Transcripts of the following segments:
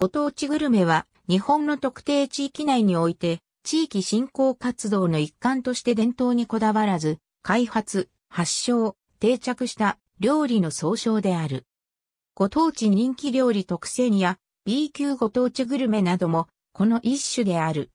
ご当地グルメは日本の特定地域内において地域振興活動の一環として伝統にこだわらず開発、発祥、定着した料理の総称である。ご当地人気料理特選や B 級ご当地グルメなどもこの一種である。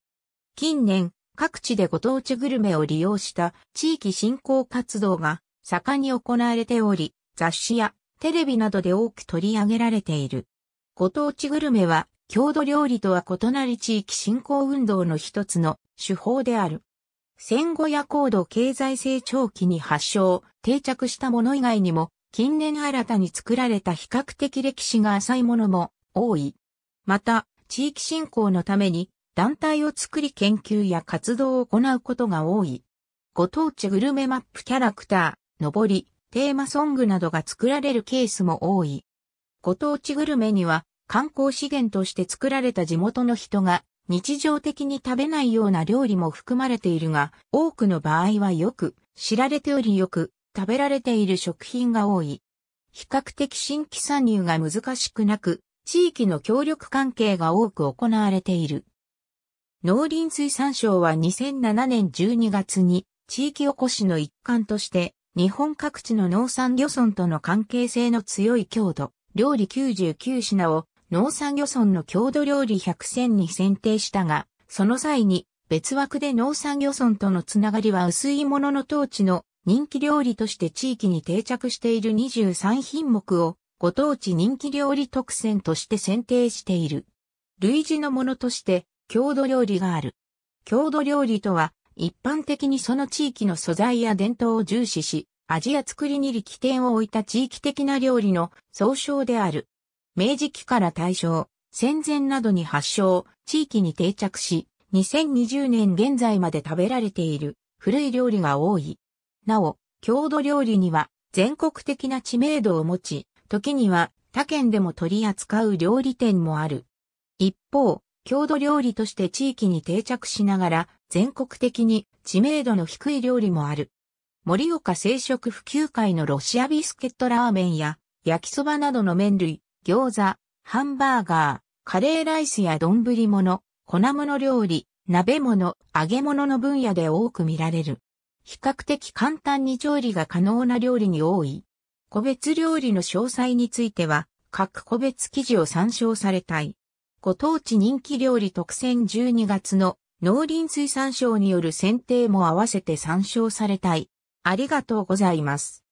近年各地でご当地グルメを利用した地域振興活動が盛んに行われており、雑誌やテレビなどで多く取り上げられている。ご当地グルメは、郷土料理とは異なり地域振興運動の一つの手法である。戦後や高度経済成長期に発祥、定着したもの以外にも、近年新たに作られた比較的歴史が浅いものも多い。また、地域振興のために団体を作り研究や活動を行うことが多い。ご当地グルメマップキャラクター、のぼり、テーマソングなどが作られるケースも多い。ご当地グルメには観光資源として作られた地元の人が日常的に食べないような料理も含まれているが、多くの場合はよく知られておりよく食べられている食品が多い。比較的新規参入が難しくなく、地域の協力関係が多く行われている。農林水産省は2007年12月に地域おこしの一環として日本各地の農産漁村との関係性の強い強度、料理99品を農産漁村の郷土料理100選に選定したが、その際に別枠で農産漁村とのつながりは薄いものの当地の人気料理として地域に定着している23品目をご当地人気料理特選として選定している。類似のものとして郷土料理がある。郷土料理とは一般的にその地域の素材や伝統を重視し、味や作りに力点を置いた地域的な料理の総称である。明治期から大正、戦前などに発祥、地域に定着し、2020年現在まで食べられている古い料理が多い。なお、郷土料理には全国的な知名度を持ち、時には他県でも取り扱う料理店もある。一方、郷土料理として地域に定着しながら全国的に知名度の低い料理もある。盛岡製食普及会のロシアビスケットラーメンや焼きそばなどの麺類、餃子、ハンバーガー、カレーライスや丼物、粉物料理、鍋物、揚げ物の分野で多く見られる。比較的簡単に調理が可能な料理に多い。個別料理の詳細については、各個別記事を参照されたい。ご当地人気料理特選12月の農林水産省による選定も合わせて参照されたい。ありがとうございます。